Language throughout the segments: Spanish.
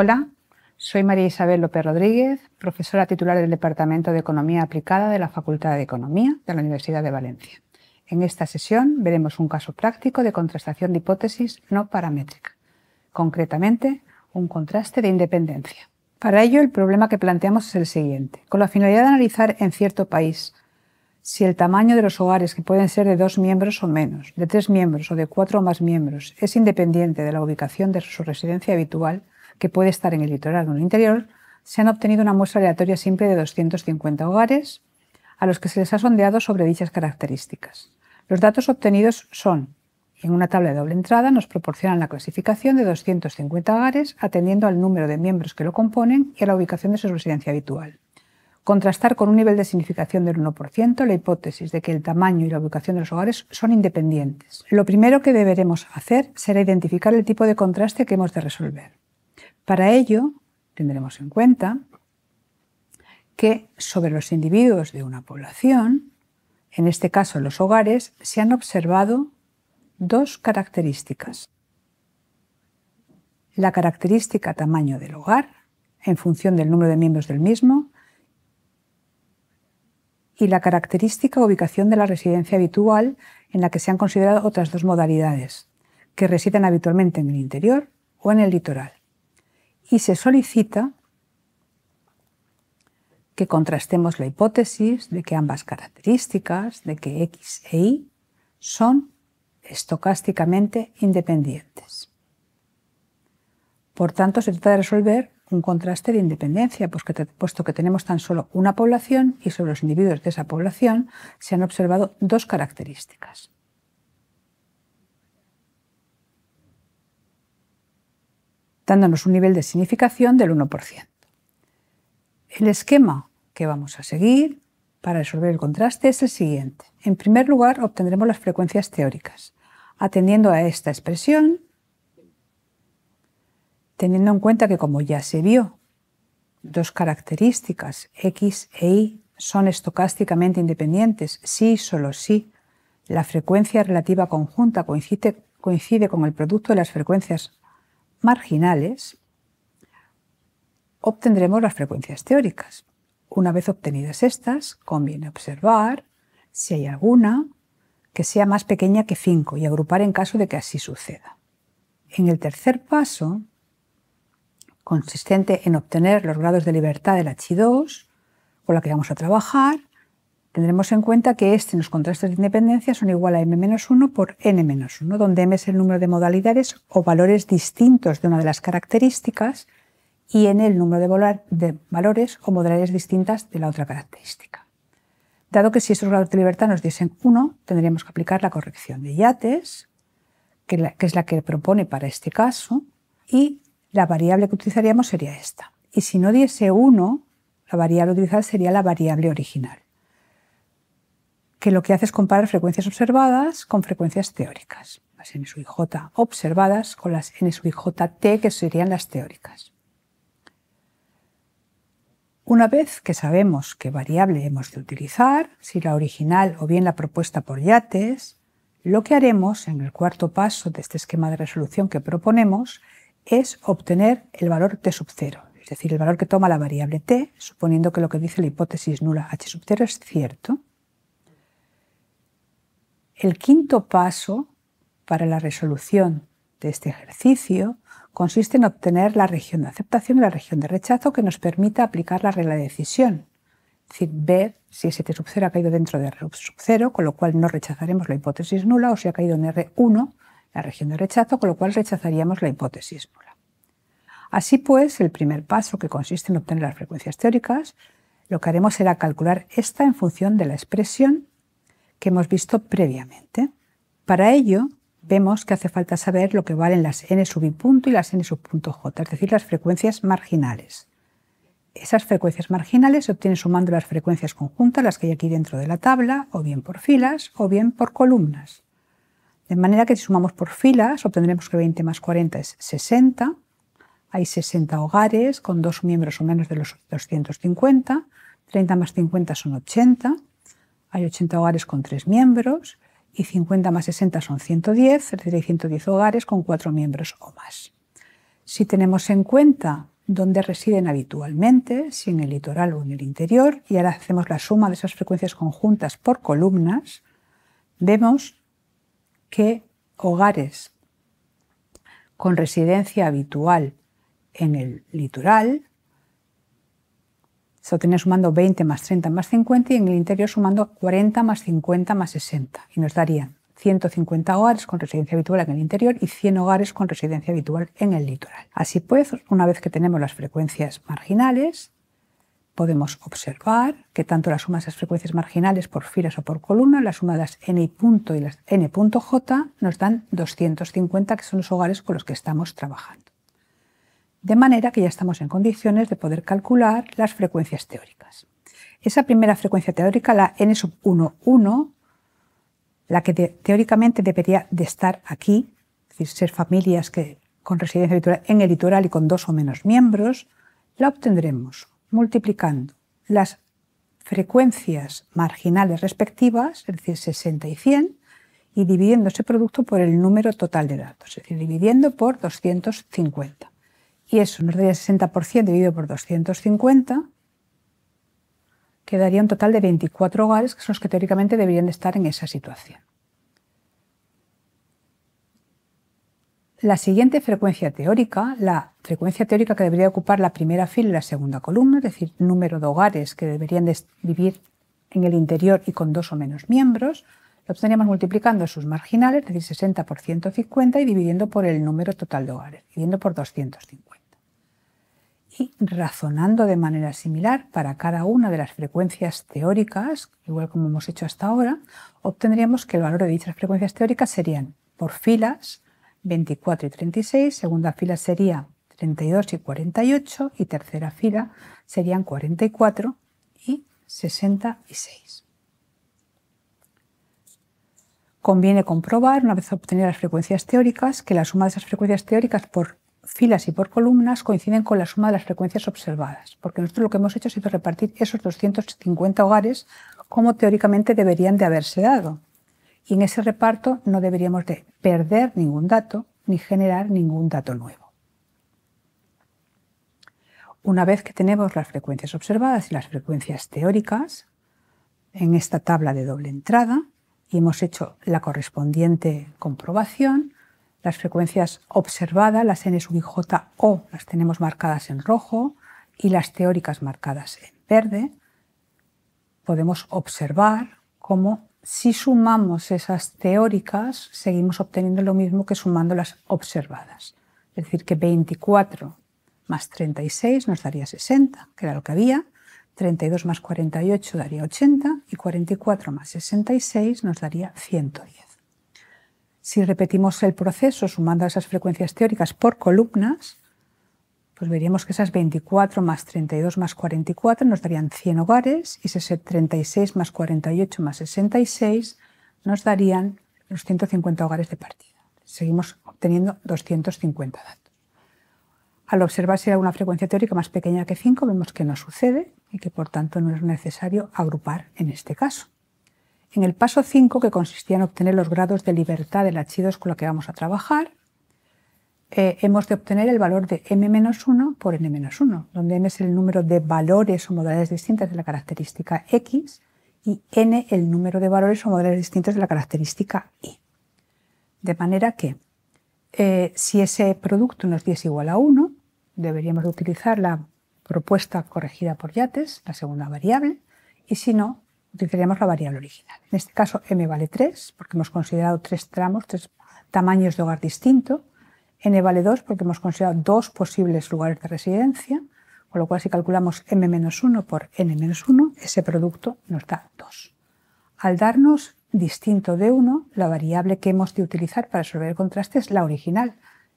Hola, soy María Isabel López Rodríguez, profesora titular del Departamento de Economía Aplicada de la Facultad de Economía de la Universidad de Valencia. En esta sesión veremos un caso práctico de contrastación de hipótesis no paramétrica, concretamente un contraste de independencia. Para ello, el problema que planteamos es el siguiente. Con la finalidad de analizar en cierto país si el tamaño de los hogares, que pueden ser de dos miembros o menos, de tres miembros o de cuatro o más miembros, es independiente de la ubicación de su residencia habitual, que puede estar en el litoral o en el interior, se han obtenido una muestra aleatoria simple de 250 hogares a los que se les ha sondeado sobre dichas características. Los datos obtenidos son, en una tabla de doble entrada, nos proporcionan la clasificación de 250 hogares atendiendo al número de miembros que lo componen y a la ubicación de su residencia habitual. Contrastar con un nivel de significación del 1% la hipótesis de que el tamaño y la ubicación de los hogares son independientes. Lo primero que deberemos hacer será identificar el tipo de contraste que hemos de resolver. Para ello, tendremos en cuenta que sobre los individuos de una población, en este caso los hogares, se han observado dos características. La característica tamaño del hogar, en función del número de miembros del mismo, y la característica ubicación de la residencia habitual, en la que se han considerado otras dos modalidades, que residen habitualmente en el interior o en el litoral y se solicita que contrastemos la hipótesis de que ambas características, de que X e Y, son estocásticamente independientes. Por tanto, se trata de resolver un contraste de independencia, pues puesto que tenemos tan solo una población y sobre los individuos de esa población se han observado dos características. dándonos un nivel de significación del 1%. El esquema que vamos a seguir para resolver el contraste es el siguiente. En primer lugar, obtendremos las frecuencias teóricas, atendiendo a esta expresión, teniendo en cuenta que, como ya se vio, dos características, x e y, son estocásticamente independientes, si y solo si la frecuencia relativa conjunta coincide, coincide con el producto de las frecuencias marginales, obtendremos las frecuencias teóricas. Una vez obtenidas estas, conviene observar si hay alguna que sea más pequeña que 5 y agrupar en caso de que así suceda. En el tercer paso, consistente en obtener los grados de libertad del h chi2, con la que vamos a trabajar, Tendremos en cuenta que este en los contrastes de independencia son igual a m-1 por n-1, donde m es el número de modalidades o valores distintos de una de las características y n el número de, valores o modalidades distintas de la otra característica. Dado que si estos grados de libertad nos diesen 1, tendríamos que aplicar la corrección de Yates, que, que es la que propone para este caso, y la variable que utilizaríamos sería esta. Y si no diese 1, la variable utilizada sería la variable original que lo que hace es comparar frecuencias observadas con frecuencias teóricas. Las N sub J observadas con las N sub T, que serían las teóricas. Una vez que sabemos qué variable hemos de utilizar, si la original o bien la propuesta por Yates, lo que haremos en el cuarto paso de este esquema de resolución que proponemos es obtener el valor t sub 0, es decir, el valor que toma la variable t, suponiendo que lo que dice la hipótesis nula h sub 0 es cierto. El quinto paso para la resolución de este ejercicio consiste en obtener la región de aceptación y la región de rechazo que nos permita aplicar la regla de decisión. Es decir, ver si ese T sub 0 ha caído dentro de R sub 0, con lo cual no rechazaremos la hipótesis nula, o si ha caído en R1, la región de rechazo, con lo cual rechazaríamos la hipótesis nula. Así pues, el primer paso, que consiste en obtener las frecuencias teóricas, lo que haremos será calcular esta en función de la expresión que hemos visto previamente. Para ello, vemos que hace falta saber lo que valen las n sub i punto y las n sub punto j, es decir, las frecuencias marginales. Esas frecuencias marginales se obtienen sumando las frecuencias conjuntas, las que hay aquí dentro de la tabla, o bien por filas o bien por columnas. De manera que si sumamos por filas obtendremos que 20 más 40 es 60. Hay 60 hogares con dos miembros o menos de los 250. 30 más 50 son 80 hay 80 hogares con 3 miembros y 50 más 60 son 110, es decir, hay 110 hogares con 4 miembros o más. Si tenemos en cuenta dónde residen habitualmente, si en el litoral o en el interior, y ahora hacemos la suma de esas frecuencias conjuntas por columnas, vemos que hogares con residencia habitual en el litoral esto tenía sumando 20 más 30 más 50 y en el interior sumando 40 más 50 más 60. Y nos darían 150 hogares con residencia habitual en el interior y 100 hogares con residencia habitual en el litoral. Así pues, una vez que tenemos las frecuencias marginales, podemos observar que tanto la suma de esas frecuencias marginales por filas o por columna, la suma de las n punto y las n.j nos dan 250, que son los hogares con los que estamos trabajando de manera que ya estamos en condiciones de poder calcular las frecuencias teóricas. Esa primera frecuencia teórica, la n sub 1, 1, la que teóricamente debería de estar aquí, es decir, ser familias que, con residencia en el litoral y con dos o menos miembros, la obtendremos multiplicando las frecuencias marginales respectivas, es decir, 60 y 100, y dividiendo ese producto por el número total de datos, es decir, dividiendo por 250 y eso nos daría 60% dividido por 250, quedaría un total de 24 hogares que son los que teóricamente deberían estar en esa situación. La siguiente frecuencia teórica, la frecuencia teórica que debería ocupar la primera fila y la segunda columna, es decir, número de hogares que deberían vivir en el interior y con dos o menos miembros, lo obteníamos multiplicando sus marginales, es decir, 60 por 150 y dividiendo por el número total de hogares, dividiendo por 250 y razonando de manera similar para cada una de las frecuencias teóricas, igual como hemos hecho hasta ahora, obtendríamos que el valor de dichas frecuencias teóricas serían por filas 24 y 36, segunda fila sería 32 y 48 y tercera fila serían 44 y 66. Conviene comprobar, una vez obtenidas las frecuencias teóricas, que la suma de esas frecuencias teóricas por filas y por columnas coinciden con la suma de las frecuencias observadas, porque nosotros lo que hemos hecho ha sido repartir esos 250 hogares como teóricamente deberían de haberse dado. Y en ese reparto no deberíamos de perder ningún dato ni generar ningún dato nuevo. Una vez que tenemos las frecuencias observadas y las frecuencias teóricas en esta tabla de doble entrada y hemos hecho la correspondiente comprobación, las frecuencias observadas, las N sub o, las tenemos marcadas en rojo y las teóricas marcadas en verde. Podemos observar cómo si sumamos esas teóricas seguimos obteniendo lo mismo que sumando las observadas. Es decir, que 24 más 36 nos daría 60, que era lo que había. 32 más 48 daría 80 y 44 más 66 nos daría 110. Si repetimos el proceso sumando esas frecuencias teóricas por columnas, pues veríamos que esas 24 más 32 más 44 nos darían 100 hogares y ese 36 más 48 más 66 nos darían los 150 hogares de partida. Seguimos obteniendo 250 datos. Al observar si hay alguna frecuencia teórica más pequeña que 5, vemos que no sucede y que por tanto no es necesario agrupar en este caso. En el paso 5, que consistía en obtener los grados de libertad del H2 con la que vamos a trabajar, eh, hemos de obtener el valor de m-1 por n-1, donde m es el número de valores o modalidades distintas de la característica x y n el número de valores o modalidades distintas de la característica y. De manera que eh, si ese producto nos diese igual a 1, deberíamos utilizar la propuesta corregida por Yates, la segunda variable, y si no, utilizaríamos la variable original. En este caso m vale 3 porque hemos considerado tres tramos, tres tamaños de hogar distinto. n vale 2 porque hemos considerado dos posibles lugares de residencia, con lo cual si calculamos m-1 por n-1, ese producto nos da 2. Al darnos distinto de 1, la variable que hemos de utilizar para resolver el contraste es la original,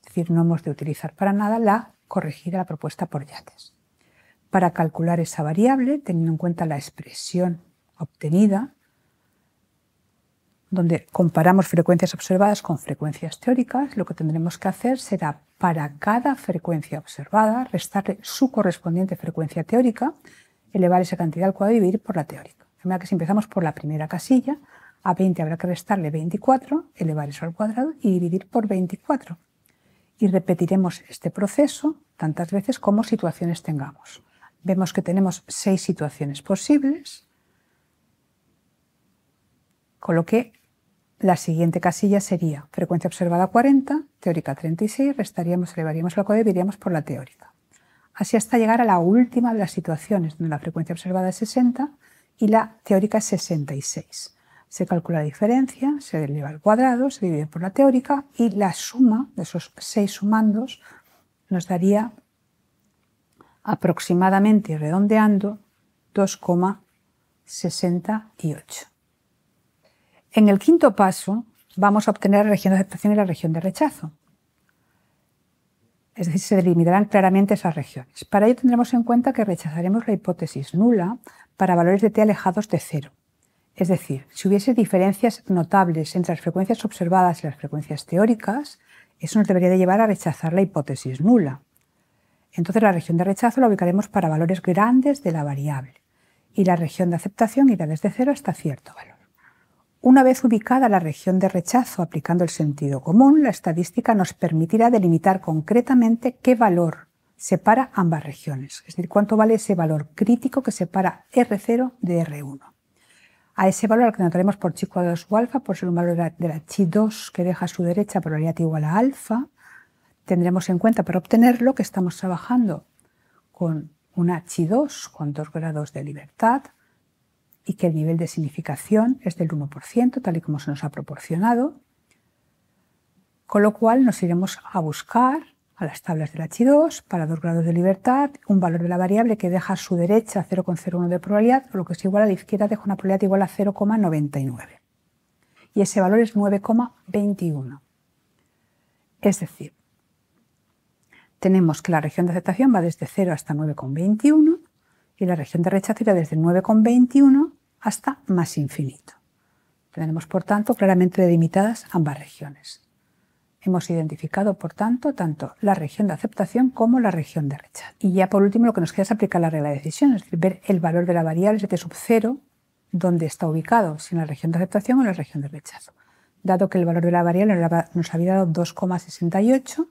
es decir, no hemos de utilizar para nada la corregida, la propuesta por Yates. Para calcular esa variable, teniendo en cuenta la expresión obtenida, donde comparamos frecuencias observadas con frecuencias teóricas, lo que tendremos que hacer será para cada frecuencia observada restarle su correspondiente frecuencia teórica, elevar esa cantidad al cuadrado y dividir por la teórica. De manera que si empezamos por la primera casilla, a 20 habrá que restarle 24, elevar eso al cuadrado y dividir por 24. Y repetiremos este proceso tantas veces como situaciones tengamos. Vemos que tenemos seis situaciones posibles, con lo que la siguiente casilla sería frecuencia observada 40, teórica 36, restaríamos, elevaríamos la cuadrada, y dividiríamos por la teórica. Así hasta llegar a la última de las situaciones, donde la frecuencia observada es 60 y la teórica es 66. Se calcula la diferencia, se eleva al cuadrado, se divide por la teórica y la suma de esos seis sumandos nos daría aproximadamente, redondeando, 2,68. En el quinto paso vamos a obtener la región de aceptación y la región de rechazo. Es decir, se delimitarán claramente esas regiones. Para ello tendremos en cuenta que rechazaremos la hipótesis nula para valores de t alejados de cero. Es decir, si hubiese diferencias notables entre las frecuencias observadas y las frecuencias teóricas, eso nos debería llevar a rechazar la hipótesis nula. Entonces la región de rechazo la ubicaremos para valores grandes de la variable y la región de aceptación irá desde cero hasta cierto valor. Una vez ubicada la región de rechazo aplicando el sentido común, la estadística nos permitirá delimitar concretamente qué valor separa ambas regiones, es decir, cuánto vale ese valor crítico que separa R0 de R1. A ese valor al que notaremos por chi cuadrado su alfa, por ser un valor de la, chi 2 que deja a su derecha probabilidad igual a alfa, tendremos en cuenta para obtenerlo que estamos trabajando con una chi 2 con dos grados de libertad, y que el nivel de significación es del 1%, tal y como se nos ha proporcionado, con lo cual nos iremos a buscar a las tablas del H2 para dos grados de libertad un valor de la variable que deja a su derecha 0,01 de probabilidad, o lo que es igual a la izquierda deja una probabilidad igual a 0,99. Y ese valor es 9,21. Es decir, tenemos que la región de aceptación va desde 0 hasta 9,21 y la región de rechazo irá desde 9,21 hasta más infinito. Tenemos, por tanto, claramente delimitadas ambas regiones. Hemos identificado, por tanto, tanto la región de aceptación como la región de rechazo. Y ya por último, lo que nos queda es aplicar la regla de decisión, es decir, ver el valor de la variable de sub 0, donde está ubicado, si en la región de aceptación o en la región de rechazo. Dado que el valor de la variable nos había dado 2,68,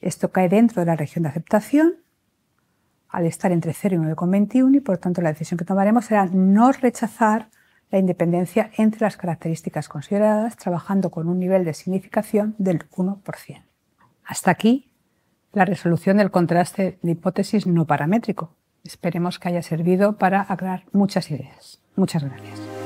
esto cae dentro de la región de aceptación al estar entre 0 y 9,21 y por tanto la decisión que tomaremos será no rechazar la independencia entre las características consideradas, trabajando con un nivel de significación del 1%. Hasta aquí la resolución del contraste de hipótesis no paramétrico. Esperemos que haya servido para aclarar muchas ideas. Muchas gracias.